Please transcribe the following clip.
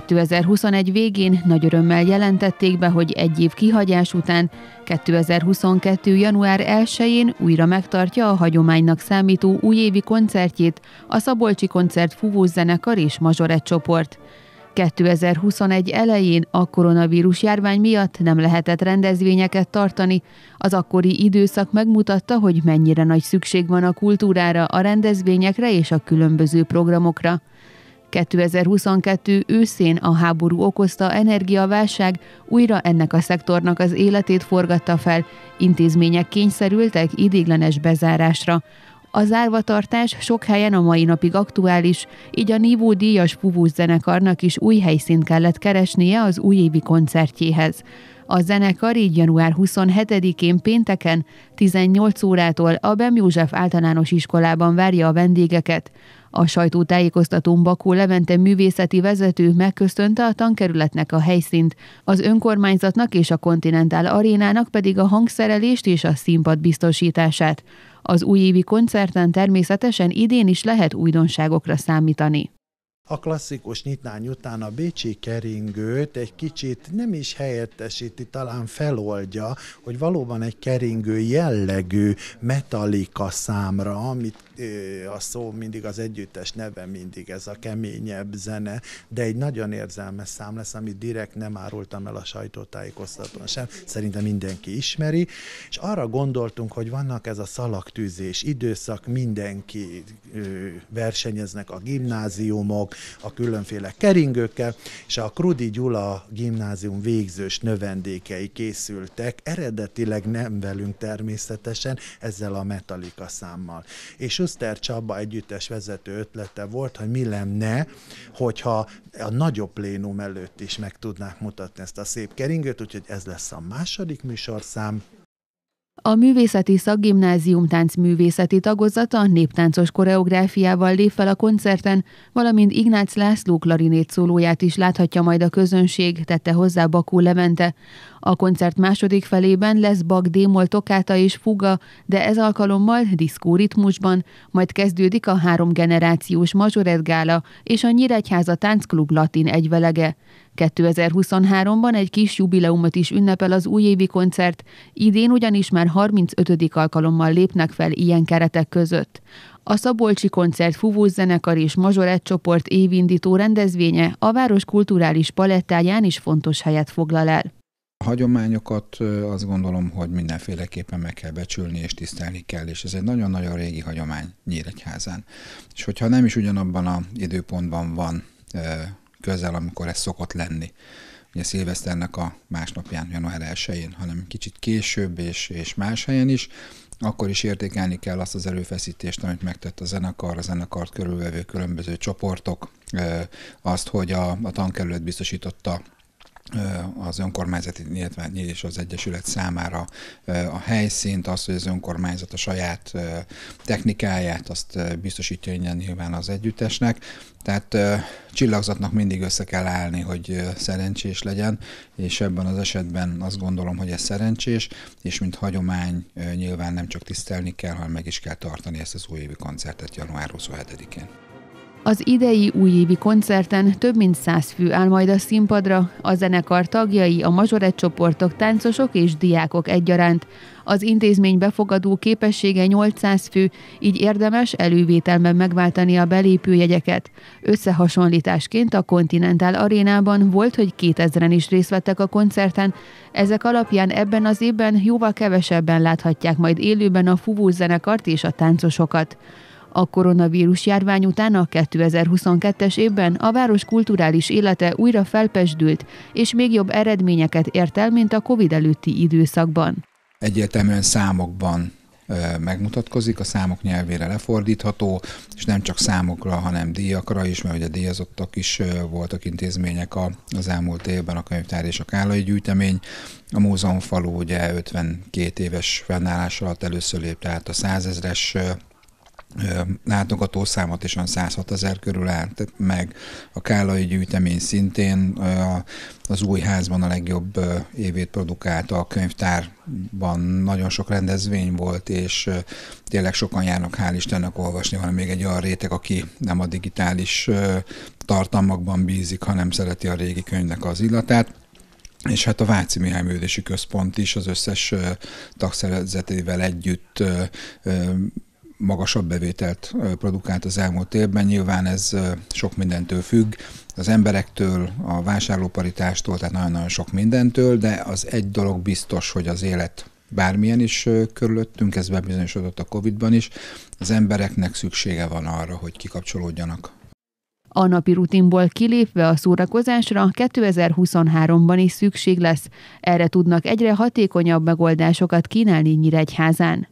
2021 végén nagy örömmel jelentették be, hogy egy év kihagyás után 2022. január 1-én újra megtartja a hagyománynak számító újévi koncertjét a Szabolcsi Koncert Fúvó Zenekar és Mazsoret csoport. 2021 elején a koronavírus járvány miatt nem lehetett rendezvényeket tartani. Az akkori időszak megmutatta, hogy mennyire nagy szükség van a kultúrára, a rendezvényekre és a különböző programokra. 2022 őszén a háború okozta energiaválság újra ennek a szektornak az életét forgatta fel, intézmények kényszerültek idéglenes bezárásra. A zárvatartás sok helyen a mai napig aktuális, így a Nívó díjas Puvus zenekarnak is új helyszínt kellett keresnie az újévi koncertjéhez. A zenekar így január 27-én pénteken 18 órától a Bem József általános iskolában várja a vendégeket. A sajtótájékoztatón Bakó Levente művészeti vezető megköszönte a tankerületnek a helyszínt, az önkormányzatnak és a kontinentál Arénának pedig a hangszerelést és a színpad biztosítását. Az újévi koncerten természetesen idén is lehet újdonságokra számítani. A klasszikus nyitány után a bécsi keringőt egy kicsit nem is helyettesíti, talán feloldja, hogy valóban egy keringő jellegű metalika számra, amit a szó mindig az együttes neve mindig ez a keményebb zene, de egy nagyon érzelmes szám lesz, amit direkt nem árultam el a sajtótájékoztatón sem, szerintem mindenki ismeri, és arra gondoltunk, hogy vannak ez a szalagtűzés időszak, mindenki versenyeznek a gimnáziumok, a különféle keringőkkel, és a Krudi Gyula gimnázium végzős növendékei készültek, eredetileg nem velünk természetesen, ezzel a Metallica számmal. És Münster Csaba együttes vezető ötlete volt, hogy mi lenne, hogyha a nagyobb plénum előtt is meg tudnák mutatni ezt a szép keringőt, úgyhogy ez lesz a második műsorszám. A Művészeti Szakgimnázium táncművészeti tagozata néptáncos koreográfiával lép fel a koncerten, valamint Ignác László klarinét szólóját is láthatja majd a közönség, tette hozzá Bakú Levente. A koncert második felében lesz Bak démol tokáta és fuga, de ez alkalommal diszkó ritmusban, majd kezdődik a három generációs mazsoret gála és a Nyíregyháza Táncklub latin egyvelege. 2023-ban egy kis jubileumot is ünnepel az újévi koncert, idén ugyanis már 35. alkalommal lépnek fel ilyen keretek között. A Szabolcsi Koncert Fúvós Zenekar és Mazsorett csoport évindító rendezvénye a város kulturális palettáján is fontos helyet foglal el. A hagyományokat azt gondolom, hogy mindenféleképpen meg kell becsülni és tisztelni kell, és ez egy nagyon-nagyon régi hagyomány Nyíregyházán. És hogyha nem is ugyanabban a időpontban van közel, amikor ez szokott lenni. Ugye szilveszternek a másnapján, január 1-én, hanem kicsit később és, és más helyen is akkor is értékelni kell azt az előfeszítést, amit megtett a zenekar, a zenekart körülvevő különböző csoportok, azt, hogy a, a tankerület biztosította az önkormányzati, illetve és az Egyesület számára a helyszínt, azt, hogy az önkormányzat a saját technikáját, azt biztosítja innen nyilván az együttesnek. Tehát csillagzatnak mindig össze kell állni, hogy szerencsés legyen, és ebben az esetben azt gondolom, hogy ez szerencsés, és mint hagyomány nyilván nem csak tisztelni kell, hanem meg is kell tartani ezt az újévi koncertet január 27-én. Az idei újévi koncerten több mint száz fű áll majd a színpadra, a zenekar tagjai, a mazsoret csoportok, táncosok és diákok egyaránt. Az intézmény befogadó képessége 800 fő, így érdemes elővételben megváltani a belépőjegyeket. Összehasonlításként a Continental Arénában volt, hogy 2000-en is részt vettek a koncerten. Ezek alapján ebben az évben jóval kevesebben láthatják majd élőben a fuvó zenekart és a táncosokat. A koronavírus járvány után a 2022-es évben a város kulturális élete újra felpesdült, és még jobb eredményeket ért el, mint a COVID előtti időszakban. Egyértelműen számokban megmutatkozik, a számok nyelvére lefordítható, és nem csak számokra, hanem díjakra is, mert ugye díjazottak is voltak intézmények az elmúlt évben, a könyvtár és a kállai gyűjtemény. A falu ugye 52 éves fennállás alatt először lépte át a százezres látogató számot is van 106 ezer körül állt, meg a Kálai gyűjtemény szintén az új házban a legjobb évét produkálta, a könyvtárban nagyon sok rendezvény volt, és tényleg sokan járnak, hál' Istennek olvasni, van még egy olyan réteg, aki nem a digitális tartalmakban bízik, hanem szereti a régi könyvnek az illatát és hát a Váci Mihály Művési Központ is az összes tagszerzetével együtt magasabb bevételt produkált az elmúlt évben. Nyilván ez sok mindentől függ, az emberektől, a vásárlóparitástól, tehát nagyon-nagyon sok mindentől, de az egy dolog biztos, hogy az élet bármilyen is körülöttünk, ez bebizonyosodott a Covid-ban is, az embereknek szüksége van arra, hogy kikapcsolódjanak a napi rutinból kilépve a szórakozásra 2023-ban is szükség lesz. Erre tudnak egyre hatékonyabb megoldásokat kínálni Nyíregyházán.